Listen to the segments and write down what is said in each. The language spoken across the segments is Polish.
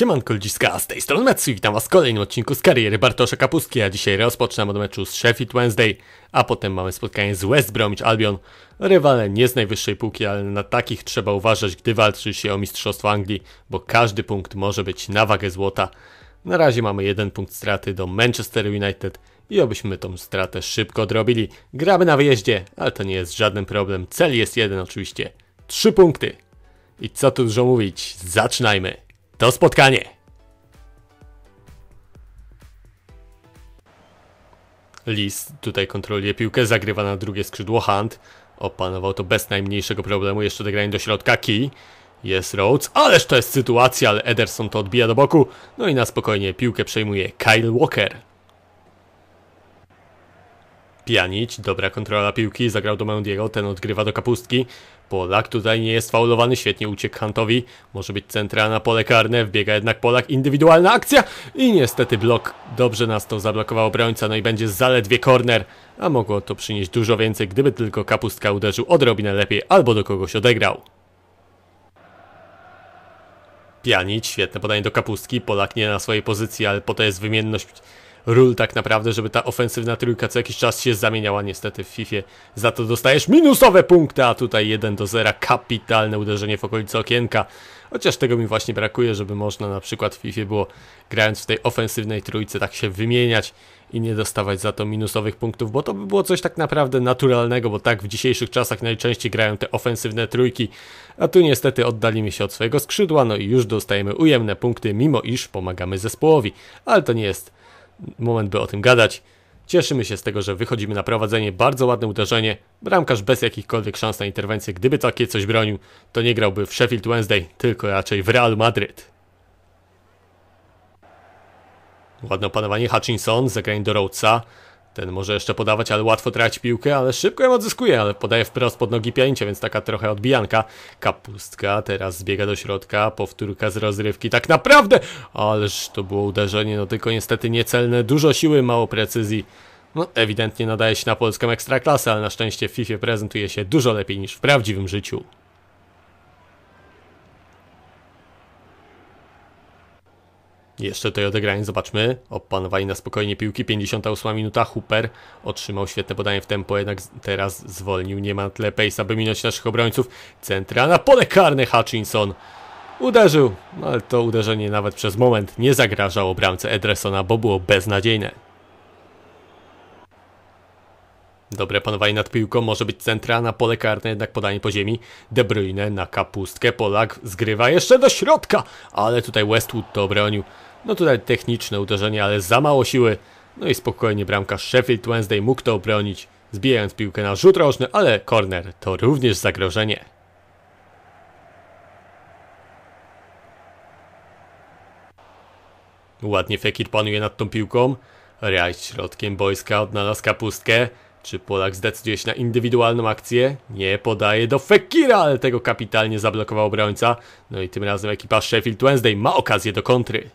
Siemanko ludziska, z tej strony Metsu witam was w kolejnym odcinku z kariery Bartosza Kapustki, a dzisiaj rozpoczynam od meczu z Sheffield Wednesday, a potem mamy spotkanie z West Bromwich Albion. Rywale nie z najwyższej półki, ale na takich trzeba uważać, gdy walczy się o Mistrzostwo Anglii, bo każdy punkt może być na wagę złota. Na razie mamy jeden punkt straty do Manchester United i obyśmy tą stratę szybko odrobili. Gramy na wyjeździe, ale to nie jest żaden problem, cel jest jeden oczywiście. Trzy punkty! I co tu dużo mówić, zaczynajmy! to spotkanie. Lis tutaj kontroluje piłkę, zagrywa na drugie skrzydło Hunt. Opanował to bez najmniejszego problemu, jeszcze dogranie do środka Key. Jest Rhodes, ależ to jest sytuacja, ale Ederson to odbija do boku. No i na spokojnie piłkę przejmuje Kyle Walker. Pjanić, dobra kontrola piłki, zagrał do Mendiego, ten odgrywa do Kapustki. Polak tutaj nie jest faulowany, świetnie uciekł Hantowi. Może być centralna pole karne, wbiega jednak Polak, indywidualna akcja i niestety blok. Dobrze nas to zablokował obrońca, no i będzie zaledwie korner, a mogło to przynieść dużo więcej, gdyby tylko Kapustka uderzył odrobinę lepiej albo do kogoś odegrał. Pianić, świetne podanie do Kapustki, Polak nie na swojej pozycji, ale po to jest wymienność ról tak naprawdę, żeby ta ofensywna trójka co jakiś czas się zamieniała niestety w FIFA. Za to dostajesz minusowe punkty, a tutaj 1 do 0, kapitalne uderzenie w okolicy okienka. Chociaż tego mi właśnie brakuje, żeby można na przykład w FIFA było grając w tej ofensywnej trójce tak się wymieniać i nie dostawać za to minusowych punktów, bo to by było coś tak naprawdę naturalnego, bo tak w dzisiejszych czasach najczęściej grają te ofensywne trójki, a tu niestety oddalimy się od swojego skrzydła, no i już dostajemy ujemne punkty, mimo iż pomagamy zespołowi, ale to nie jest moment, by o tym gadać. Cieszymy się z tego, że wychodzimy na prowadzenie. Bardzo ładne uderzenie. Bramkarz bez jakichkolwiek szans na interwencję. Gdyby takie coś bronił, to nie grałby w Sheffield Wednesday, tylko raczej w Real Madryt. Ładne opanowanie Hutchinson, zagranie do Rhodesa. Ten może jeszcze podawać, ale łatwo traci piłkę, ale szybko ją odzyskuje, ale podaje wprost pod nogi pięcia, więc taka trochę odbijanka. Kapustka teraz zbiega do środka, powtórka z rozrywki. Tak naprawdę! Ależ to było uderzenie, no tylko niestety niecelne, dużo siły, mało precyzji. No, ewidentnie nadaje się na polską ekstraklasę, ale na szczęście w FIFA prezentuje się dużo lepiej niż w prawdziwym życiu. Jeszcze tutaj odegranie zobaczmy. Opanowali na spokojnie piłki. 58 minuta. Hooper otrzymał świetne podanie w tempo, jednak teraz zwolnił. Nie ma tle pace, by minąć naszych obrońców. Centralna pole karne Hutchinson. Uderzył, no, ale to uderzenie nawet przez moment nie zagrażało bramce Edressona, bo było beznadziejne. Dobre panowanie nad piłką, może być centra na pole karne, jednak podanie po ziemi. De Bruyne na kapustkę, Polak zgrywa jeszcze do środka, ale tutaj Westwood to obronił. No tutaj techniczne uderzenie, ale za mało siły. No i spokojnie bramka Sheffield Wednesday mógł to obronić, zbijając piłkę na rzut rożny, ale corner to również zagrożenie. Ładnie Fekir panuje nad tą piłką. Raj środkiem boiska odnalazł kapustkę. Czy Polak zdecyduje się na indywidualną akcję? Nie podaje do Fekira, ale tego kapitalnie zablokował obrońca. No i tym razem ekipa Sheffield Wednesday ma okazję do kontry.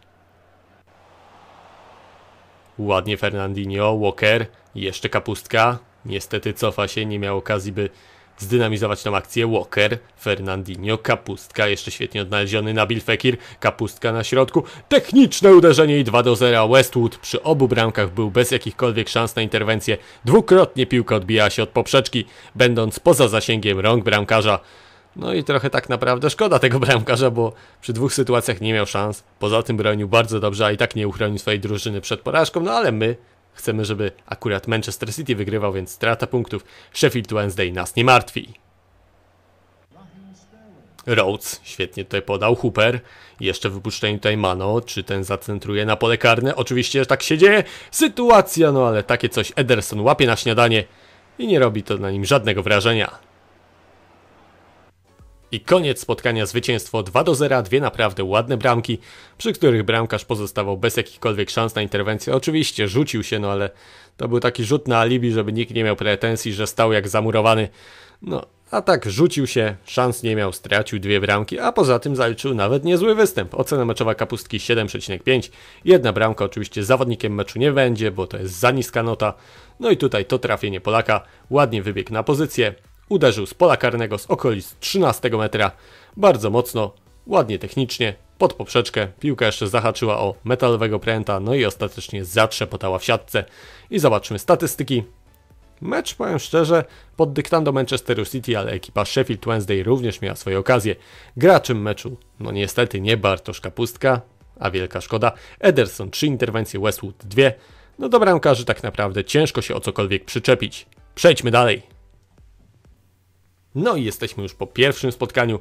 Ładnie Fernandinho, Walker, jeszcze kapustka. Niestety cofa się, nie miał okazji, by zdynamizować tą akcję. Walker, Fernandinho, kapustka, jeszcze świetnie odnaleziony Nabil Fekir, kapustka na środku. Techniczne uderzenie i 2 do 0. Westwood przy obu bramkach był bez jakichkolwiek szans na interwencję. Dwukrotnie piłka odbijała się od poprzeczki, będąc poza zasięgiem rąk bramkarza. No i trochę tak naprawdę szkoda tego bramkarza, bo przy dwóch sytuacjach nie miał szans. Poza tym bronił bardzo dobrze, a i tak nie uchronił swojej drużyny przed porażką, no ale my chcemy, żeby akurat Manchester City wygrywał, więc strata punktów Sheffield Wednesday nas nie martwi. Rhodes świetnie tutaj podał, Hooper jeszcze wypuszczenie tutaj Mano, czy ten zacentruje na pole karne, oczywiście że tak się dzieje, sytuacja, no ale takie coś Ederson łapie na śniadanie i nie robi to na nim żadnego wrażenia. I koniec spotkania zwycięstwo 2 do 0, dwie naprawdę ładne bramki, przy których bramkarz pozostawał bez jakichkolwiek szans na interwencję. Oczywiście rzucił się, no ale to był taki rzut na alibi, żeby nikt nie miał pretensji, że stał jak zamurowany. No, a tak rzucił się, szans nie miał, stracił dwie bramki, a poza tym zaliczył nawet niezły występ. Ocena meczowa kapustki 7,5. Jedna bramka oczywiście zawodnikiem meczu nie będzie, bo to jest za niska nota. No i tutaj to trafienie Polaka ładnie wybiegł na pozycję, uderzył z pola karnego z okolic 13 metra. Bardzo mocno, ładnie technicznie, pod poprzeczkę. Piłka jeszcze zahaczyła o metalowego pręta, no i ostatecznie zatrzepotała w siatce. I zobaczmy statystyki. Mecz, powiem szczerze, pod dyktando Manchesteru City, ale ekipa Sheffield Wednesday również miała swoje okazje. Graczem meczu, no niestety nie Bartosz Kapustka, a wielka szkoda, Ederson 3 interwencje, Westwood 2. No do bramkarzy tak naprawdę ciężko się o cokolwiek przyczepić. Przejdźmy dalej. No i jesteśmy już po pierwszym spotkaniu.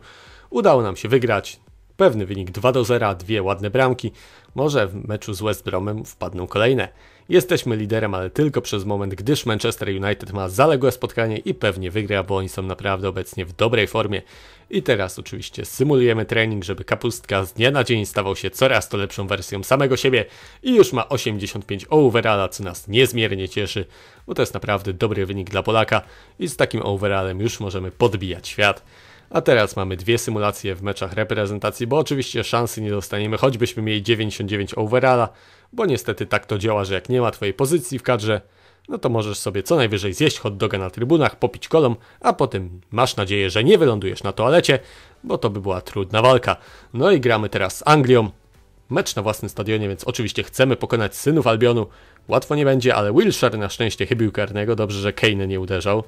Udało nam się wygrać. Pewny wynik 2 do 0, dwie ładne bramki. Może w meczu z West Bromem wpadną kolejne. Jesteśmy liderem, ale tylko przez moment, gdyż Manchester United ma zaległe spotkanie i pewnie wygra, bo oni są naprawdę obecnie w dobrej formie. I teraz oczywiście symulujemy trening, żeby kapustka z dnia na dzień stawał się coraz to lepszą wersją samego siebie i już ma 85 overalla, co nas niezmiernie cieszy, bo to jest naprawdę dobry wynik dla Polaka i z takim overallem już możemy podbijać świat. A teraz mamy dwie symulacje w meczach reprezentacji, bo oczywiście szansy nie dostaniemy, choćbyśmy mieli 99 overalla, bo niestety tak to działa, że jak nie ma twojej pozycji w kadrze, no to możesz sobie co najwyżej zjeść hot doga na trybunach, popić kolą, a potem masz nadzieję, że nie wylądujesz na toalecie, bo to by była trudna walka. No i gramy teraz z Anglią. Mecz na własnym stadionie, więc oczywiście chcemy pokonać synów Albionu. Łatwo nie będzie, ale Wilshire na szczęście chybił karnego, dobrze, że Kane nie uderzał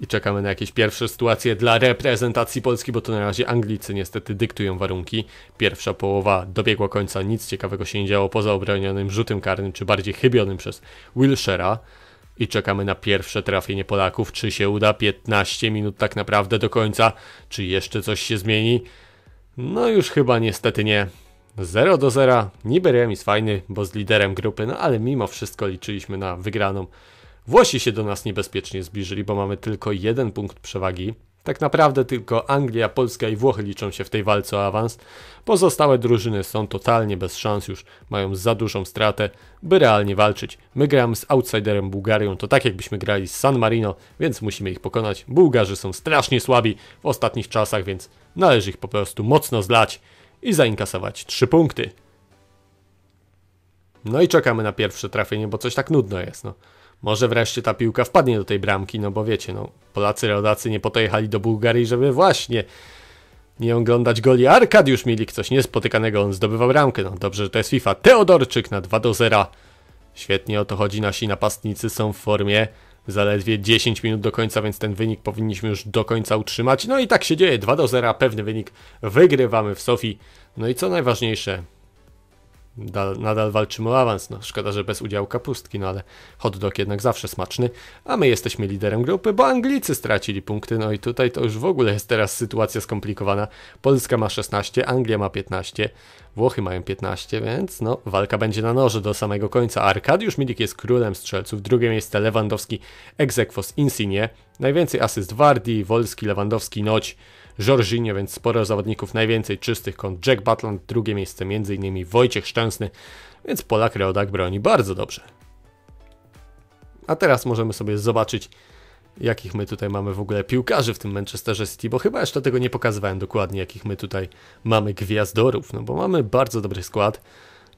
i czekamy na jakieś pierwsze sytuacje dla reprezentacji Polski, bo to na razie Anglicy niestety dyktują warunki. Pierwsza połowa dobiegła końca, nic ciekawego się nie działo poza obronionym rzutem karnym, czy bardziej chybionym przez Wilshera. I czekamy na pierwsze trafienie Polaków. Czy się uda? 15 minut tak naprawdę do końca. Czy jeszcze coś się zmieni? No już chyba niestety nie. 0 do 0. Niby remis fajny, bo z liderem grupy, no ale mimo wszystko liczyliśmy na wygraną. Włosi się do nas niebezpiecznie zbliżyli, bo mamy tylko jeden punkt przewagi. Tak naprawdę tylko Anglia, Polska i Włochy liczą się w tej walce o awans. Pozostałe drużyny są totalnie bez szans już, mają za dużą stratę, by realnie walczyć. My gramy z outsiderem Bułgarią, to tak jakbyśmy grali z San Marino, więc musimy ich pokonać. Bułgarzy są strasznie słabi w ostatnich czasach, więc należy ich po prostu mocno zlać i zainkasować 3 punkty. No i czekamy na pierwsze trafienie, bo coś tak nudno jest, no może wreszcie ta piłka wpadnie do tej bramki, no bo wiecie, no, Polacy, rodacy nie po to jechali do Bułgarii, żeby właśnie nie oglądać goli. Arkadiusz mieli coś niespotykanego, on zdobywa bramkę, no dobrze, że to jest FIFA. Teodorczyk na 2 do 0. Świetnie o to chodzi, nasi napastnicy są w formie zaledwie 10 minut do końca, więc ten wynik powinniśmy już do końca utrzymać. No i tak się dzieje, 2 do 0, pewny wynik, wygrywamy w Sofii. No i co najważniejsze, da, nadal walczymy o awans. No, szkoda, że bez udziału kapustki, no ale hot dog jednak zawsze smaczny. A my jesteśmy liderem grupy, bo Anglicy stracili punkty. No i tutaj to już w ogóle jest teraz sytuacja skomplikowana. Polska ma 16, Anglia ma 15, Włochy mają 15, więc no, walka będzie na noże do samego końca. Arkadiusz Milik jest królem strzelców, drugie miejsce Lewandowski, Egzekwo z Insigne, najwięcej asyst Wardi, Wolski, Lewandowski, Noć. Jorginho, więc sporo zawodników, najwięcej czystych kąt. Jack Butland, drugie miejsce, m.in. Wojciech Szczęsny, więc Polak Reodak broni bardzo dobrze. A teraz możemy sobie zobaczyć, jakich my tutaj mamy w ogóle piłkarzy w tym Manchesterze City, bo chyba jeszcze tego nie pokazywałem dokładnie, jakich my tutaj mamy gwiazdorów, no bo mamy bardzo dobry skład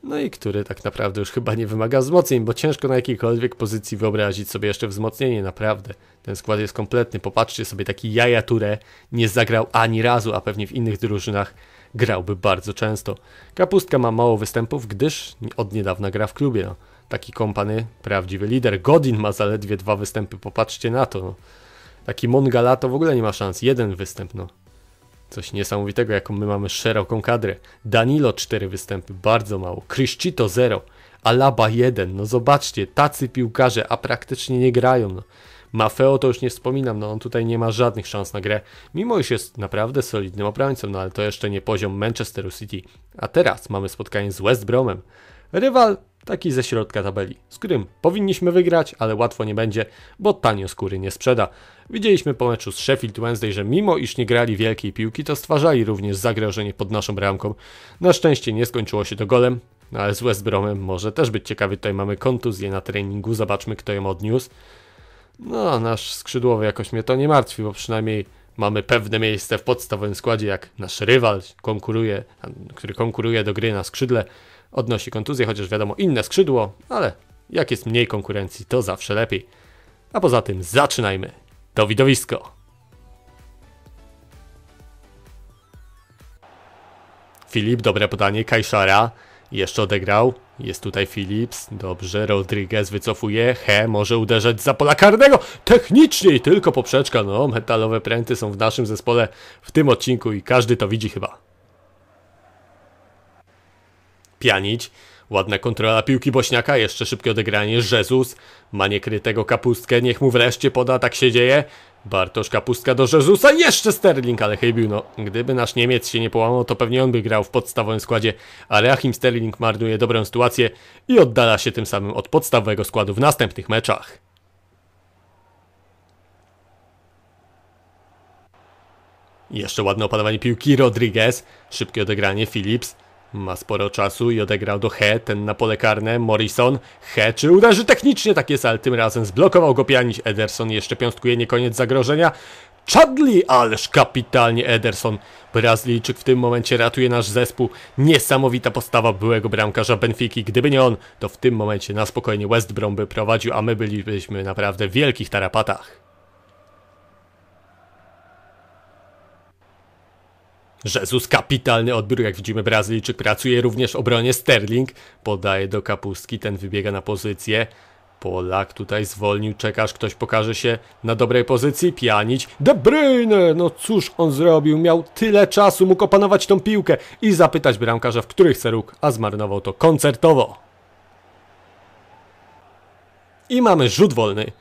no i który tak naprawdę już chyba nie wymaga wzmocnień, bo ciężko na jakiejkolwiek pozycji wyobrazić sobie jeszcze wzmocnienie, naprawdę. Ten skład jest kompletny, popatrzcie sobie, taki Jaja Ture nie zagrał ani razu, a pewnie w innych drużynach grałby bardzo często. Kapustka ma mało występów, gdyż od niedawna gra w klubie. No. Taki kompany, prawdziwy lider. Godin ma zaledwie dwa występy, popatrzcie na to. No. Taki Mongala to w ogóle nie ma szans, jeden występ, no. Coś niesamowitego, jaką my mamy szeroką kadrę. Danilo 4 występy, bardzo mało. Criscito 0. Alaba 1. No zobaczcie, tacy piłkarze, a praktycznie nie grają. No. Mafeo to już nie wspominam, no on tutaj nie ma żadnych szans na grę, mimo iż jest naprawdę solidnym obrońcą, no ale to jeszcze nie poziom Manchesteru City. A teraz mamy spotkanie z West Bromem. Rywal taki ze środka tabeli, z którym powinniśmy wygrać, ale łatwo nie będzie, bo tanio skóry nie sprzeda. Widzieliśmy po meczu z Sheffield Wednesday, że mimo iż nie grali wielkiej piłki, to stwarzali również zagrożenie pod naszą bramką. Na szczęście nie skończyło się to golem, no ale z West Bromem może też być ciekawy. Tutaj mamy kontuzję na treningu, zobaczmy kto ją odniósł. No, nasz skrzydłowy jakoś mnie to nie martwi, bo przynajmniej mamy pewne miejsce w podstawowym składzie, jak nasz rywal konkuruje, który konkuruje do gry na skrzydle odnosi kontuzję, chociaż wiadomo, inne skrzydło, ale jak jest mniej konkurencji, to zawsze lepiej. A poza tym zaczynajmy. To widowisko. Filip, dobre podanie, Kajszara jeszcze odegrał. Jest tutaj Philips, dobrze, Rodriguez wycofuje, He może uderzać za pola karnego, techniczniej tylko poprzeczka, no metalowe pręty są w naszym zespole w tym odcinku i każdy to widzi chyba pianić. Ładna kontrola piłki Bośniaka, jeszcze szybkie odegranie, Jezus ma niekrytego Kapustkę, niech mu wreszcie poda, tak się dzieje. Bartosz Kapustka do Jezusa, jeszcze Sterling, ale hejbił, no gdyby nasz Niemiec się nie połamał, to pewnie on by grał w podstawowym składzie, ale Achim Sterling marnuje dobrą sytuację i oddala się tym samym od podstawowego składu w następnych meczach. Jeszcze ładne opanowanie piłki, Rodriguez, szybkie odegranie, Phillips, ma sporo czasu i odegrał do He, ten na pole karne, Morrison. He, czy uderzy technicznie, tak jest, ale tym razem zblokował go pianić. Ederson jeszcze piąstkuje, nie koniec zagrożenia. Chadli, ależ kapitalnie Ederson. Brazylijczyk w tym momencie ratuje nasz zespół. Niesamowita postawa byłego bramkarza Benfiki. Gdyby nie on, to w tym momencie na spokojnie West Brom by prowadził, a my bylibyśmy naprawdę w wielkich tarapatach. Jezus, kapitalny odbiór, jak widzimy Brazylijczyk pracuje również w obronie Sterling, podaje do Kapustki, ten wybiega na pozycję. Polak tutaj zwolnił, czekasz, ktoś pokaże się na dobrej pozycji, pianić. De Bruyne, no cóż on zrobił, miał tyle czasu, mógł opanować tą piłkę i zapytać bramkarza, w których chce róg, a zmarnował to koncertowo. I mamy rzut wolny.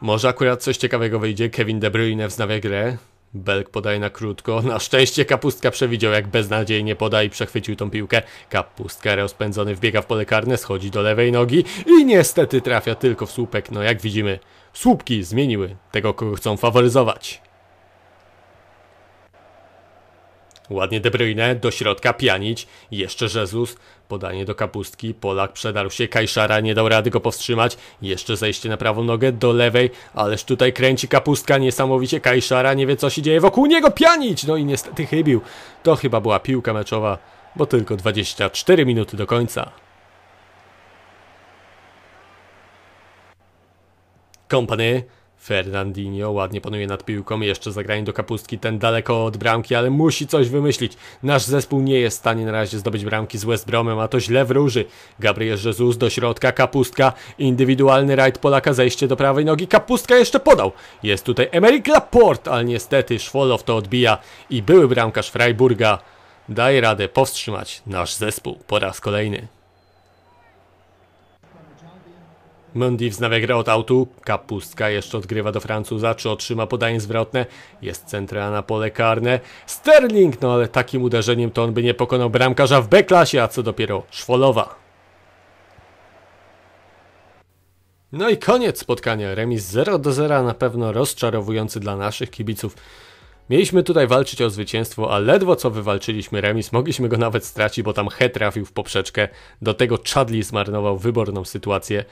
Może akurat coś ciekawego wyjdzie, Kevin De Bruyne wznawia grę, Belk podaje na krótko. Na szczęście kapustka przewidział, jak beznadziejnie poda i przechwycił tą piłkę. Kapustka rozpędzony wbiega w pole karne, schodzi do lewej nogi i niestety trafia tylko w słupek. No jak widzimy, słupki zmieniły tego, kogo chcą faworyzować. Ładnie De Bruyne, do środka Pianić, jeszcze Jezus, podanie do kapustki, Polak przedarł się, Kajszara nie dał rady go powstrzymać, jeszcze zejście na prawą nogę, do lewej, ależ tutaj kręci kapustka niesamowicie, Kajszara nie wie co się dzieje, wokół niego Pianić, no i niestety chybił. To chyba była piłka meczowa, bo tylko 24 minuty do końca. Kompany Fernandinho ładnie panuje nad piłką, jeszcze zagranie do kapustki, ten daleko od bramki, ale musi coś wymyślić. Nasz zespół nie jest w stanie na razie zdobyć bramki z West Bromem, a to źle wróży. Gabriel Jesus do środka, kapustka, indywidualny rajd Polaka, zejście do prawej nogi, kapustka jeszcze podał. Jest tutaj Emeryk Laporte, ale niestety Szwolow to odbija i były bramkarz Freiburga daje radę powstrzymać nasz zespół po raz kolejny. Mendy wznawia grę od autu, Kapustka jeszcze odgrywa do Francuza, czy otrzyma podanie zwrotne, jest centra na pole karne, Sterling, no ale takim uderzeniem to on by nie pokonał bramkarza w B-klasie, a co dopiero Szwolowa. No i koniec spotkania. Remis 0 do 0 na pewno rozczarowujący dla naszych kibiców. Mieliśmy tutaj walczyć o zwycięstwo, a ledwo co wywalczyliśmy remis, mogliśmy go nawet stracić, bo tam He trafił w poprzeczkę. Do tego Chadli zmarnował wyborną sytuację.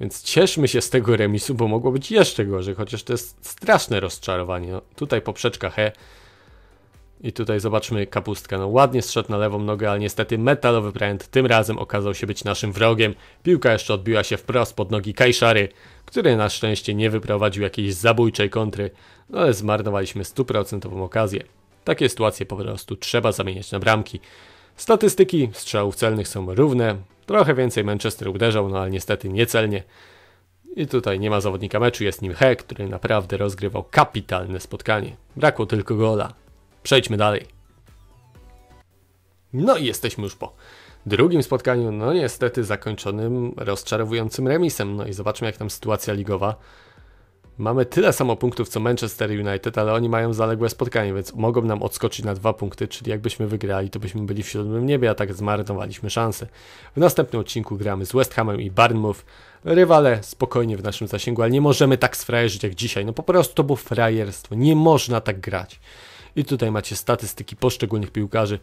Więc cieszmy się z tego remisu, bo mogło być jeszcze gorzej, chociaż to jest straszne rozczarowanie. No, tutaj poprzeczka he. I tutaj zobaczmy kapustkę. No ładnie strzedł na lewą nogę, ale niestety metalowy pręt tym razem okazał się być naszym wrogiem. Piłka jeszcze odbiła się wprost pod nogi Kajszary, który na szczęście nie wyprowadził jakiejś zabójczej kontry, no ale zmarnowaliśmy stuprocentową okazję. Takie sytuacje po prostu trzeba zamieniać na bramki. Statystyki strzałów celnych są równe, Trochę więcej Manchester uderzał, no ale niestety niecelnie. I tutaj nie ma zawodnika meczu, jest nim He, który naprawdę rozgrywał kapitalne spotkanie. Brakło tylko gola. Przejdźmy dalej. No i jesteśmy już po drugim spotkaniu, no niestety zakończonym rozczarowującym remisem. No i zobaczmy, jak tam sytuacja ligowa Mamy tyle samo punktów co Manchester United, ale oni mają zaległe spotkanie, więc mogą nam odskoczyć na dwa punkty, czyli jakbyśmy wygrali, to byśmy byli w siódmym niebie, a tak zmarnowaliśmy szansę. W następnym odcinku gramy z West Hamem i Barnmouth. Rywale spokojnie w naszym zasięgu, ale nie możemy tak sfrajerzyć jak dzisiaj. No po prostu to było frajerstwo. Nie można tak grać. I tutaj macie statystyki poszczególnych piłkarzy.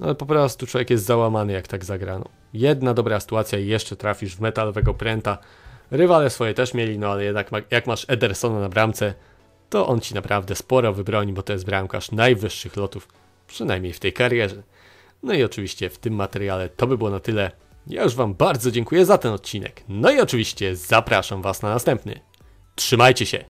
No ale po prostu człowiek jest załamany jak tak zagrano. Jedna dobra sytuacja i jeszcze trafisz w metalowego pręta. Rywale swoje też mieli, no ale jednak jak masz Edersona na bramce, to on ci naprawdę sporo wybroni, bo to jest bramkarz najwyższych lotów, przynajmniej w tej karierze. No i oczywiście w tym materiale to by było na tyle. Ja już Wam bardzo dziękuję za ten odcinek. No i oczywiście zapraszam Was na następny. Trzymajcie się!